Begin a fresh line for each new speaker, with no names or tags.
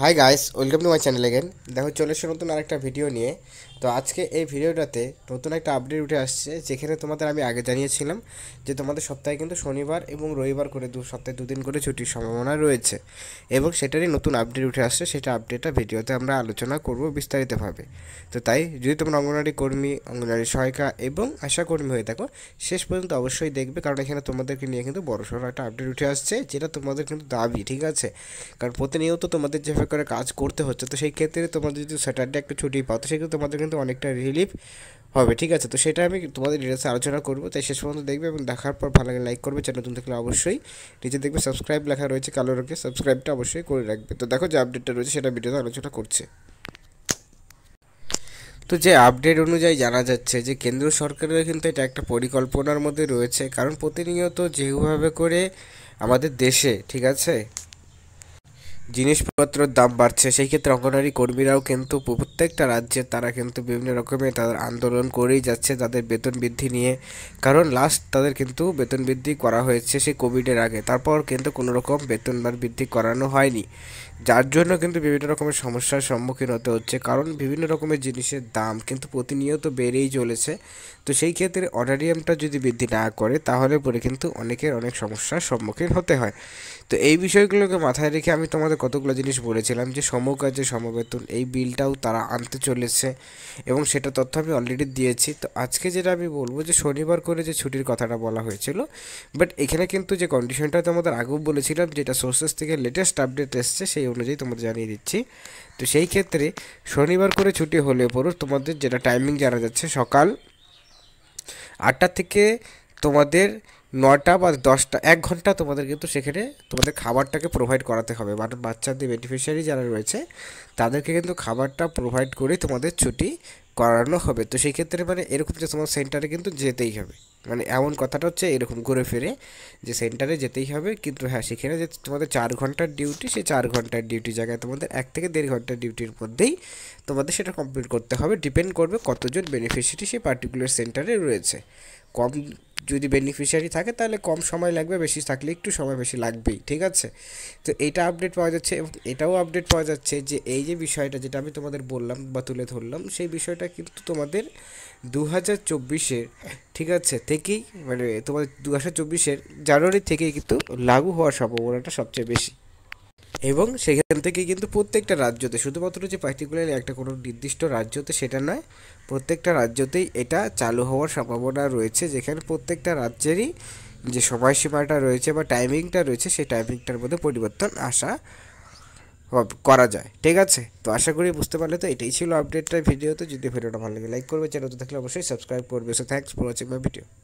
high guys welcome to my channel again দেখো চলে এসে নতুন আরেকটা ভিডিও নিয়ে তো আজকে এই ভিডিওটাতে নতুন একটা আপডেট উঠে আসছে যেখানে তোমাদের আমি আগে জানিয়েছিলাম যে তোমাদের সপ্তাহে কিন্তু শনিবার এবং রবিবার করে দু সপ্তাহে দুদিন করে ছুটির সম্ভাবনা রয়েছে এবং সেটারই নতুন আপডেট উঠে আসছে সেটা আপডেটটা ভিডিওতে আমরা আলোচনা করব বিস্তারিতভাবে তো তাই যদি তোমরা অঙ্গনওয়াড়ি কর্মী অঙ্গনওয়াড়ি সহায়িকা এবং আশাকর্মী হয়ে থাকো শেষ পর্যন্ত অবশ্যই দেখবে কারণ এখানে তোমাদেরকে নিয়ে কিন্তু সড়ো একটা আপডেট উঠে আসছে যেটা তোমাদের কিন্তু দাবি ঠিক আছে কারণ প্রতিনিয়ত তোমাদের যেভাবে করে কাজ করতে হচ্ছে তো সেই ক্ষেত্রে তোমাদের যদি স্যাটারডে একটা ছুটি পাও তো সেক্ষেত্রে তোমাদের কিন্তু কিন্তু অনেকটা রিলিফ হবে ঠিক আছে তো সেটা আমি তোমাদের ডিটেলসে আলোচনা করবো তাই শেষ পর্যন্ত দেখবে এবং দেখার পর ভালো লাগে লাইক করবে চ্যানেল নতুন থাকলে অবশ্যই নিচে দেখবে সাবস্ক্রাইব লেখা রয়েছে কালো রঙে সাবস্ক্রাইবটা অবশ্যই করে রাখবে তো দেখো যে আপডেটটা রয়েছে সেটা ভিডিওতে আলোচনা করছে তো যে আপডেট অনুযায়ী জানা যাচ্ছে যে কেন্দ্র সরকারের কিন্তু এটা একটা পরিকল্পনার মধ্যে রয়েছে কারণ প্রতিনিয়ত যেভাবে করে আমাদের দেশে ঠিক আছে জিনিসপত্রের দাম বাড়ছে সেই ক্ষেত্রে অঙ্গনারী কর্মীরাও কিন্তু প্রত্যেকটা রাজ্যে তারা কিন্তু বিভিন্ন রকমের তাদের আন্দোলন করেই যাচ্ছে তাদের বেতন বৃদ্ধি নিয়ে কারণ লাস্ট তাদের কিন্তু বেতন বৃদ্ধি করা হয়েছে সেই কোভিডের আগে তারপর কিন্তু কোনো রকম বেতন বৃদ্ধি করানো হয়নি যার জন্য কিন্তু বিভিন্ন রকমের সমস্যার সম্মুখীন হতে হচ্ছে কারণ বিভিন্ন রকমের জিনিসের দাম কিন্তু প্রতিনিয়ত বেড়েই চলেছে তো সেই ক্ষেত্রে অনারিয়ামটা যদি বৃদ্ধি না করে তাহলে পরে কিন্তু অনেকের অনেক সমস্যার সম্মুখীন হতে হয় তো এই বিষয়গুলোকে মাথায় রেখে আমি তোমাদের তোমাদের কতগুলো জিনিস বলেছিলাম যে সমকাজে সমবেতন এই বিলটাও তারা আনতে চলেছে এবং সেটা তথ্য আমি অলরেডি দিয়েছি তো আজকে যেটা আমি বলবো যে শনিবার করে যে ছুটির কথাটা বলা হয়েছিল বাট এখানে কিন্তু যে কন্ডিশনটা তোমাদের আগেও বলেছিলাম যেটা সোর্সেস থেকে লেটেস্ট আপডেট এসছে সেই অনুযায়ী তোমাদের জানিয়ে দিচ্ছি তো সেই ক্ষেত্রে শনিবার করে ছুটি হলে পরও তোমাদের যেটা টাইমিং জানা যাচ্ছে সকাল আটটা থেকে তোমাদের নটা বা দশটা এক ঘন্টা তোমাদের কিন্তু সেখানে তোমাদের খাবারটাকে প্রোভাইড করাতে হবে মানে বাচ্চাদের বেনিফিশিয়ারি যারা রয়েছে তাদেরকে কিন্তু খাবারটা প্রোভাইড করে তোমাদের ছুটি করানো হবে তো সেই ক্ষেত্রে মানে এরকম যে তোমার সেন্টারে কিন্তু যেতেই হবে মানে এমন কথাটা হচ্ছে এরকম ঘুরে ফিরে যে সেন্টারে যেতেই হবে কিন্তু হ্যাঁ সেখানে যে তোমাদের চার ঘন্টার ডিউটি সেই চার ঘন্টার ডিউটি জায়গায় তোমাদের এক থেকে দেড় ঘন্টার ডিউটির মধ্যেই তোমাদের সেটা কমপ্লিট করতে হবে ডিপেন্ড করবে কতজন বেনিফিশিয়ারি সেই পার্টিকুলার সেন্টারে রয়েছে কম যদি বেনিফিশিয়ারি থাকে তাহলে কম সময় লাগবে বেশি থাকলে একটু সময় বেশি লাগবেই ঠিক আছে তো এটা আপডেট পাওয়া যাচ্ছে এবং এটাও আপডেট পাওয়া যাচ্ছে যে এই যে বিষয়টা যেটা আমি তোমাদের বললাম বা তুলে ধরলাম সেই বিষয়টা কিন্তু তোমাদের দু হাজার চব্বিশের ঠিক আছে থেকেই মানে তোমাদের দু হাজার চব্বিশের জানুয়ারি থেকেই কিন্তু লাগু হওয়ার সম্ভাবনাটা সবচেয়ে বেশি এবং সেখান থেকে কিন্তু প্রত্যেকটা রাজ্যতে শুধুমাত্র যে পার্টিকুলারলি একটা কোনো নির্দিষ্ট রাজ্যতে সেটা নয় প্রত্যেকটা রাজ্যতেই এটা চালু হওয়ার সম্ভাবনা রয়েছে যেখানে প্রত্যেকটা রাজ্যেরই যে সময়সীমাটা রয়েছে বা টাইমিংটা রয়েছে সেই টাইমিংটার মধ্যে পরিবর্তন আসা করা যায় ঠিক আছে তো আশা করি বুঝতে পারলে তো এটাই ছিল আপডেটটা ভিডিওতে যদি ভিডিওটা ভালো লাগে লাইক করবে চ্যানেলটা থাকলে অবশ্যই সাবস্ক্রাইব করবে so thanks for watching my video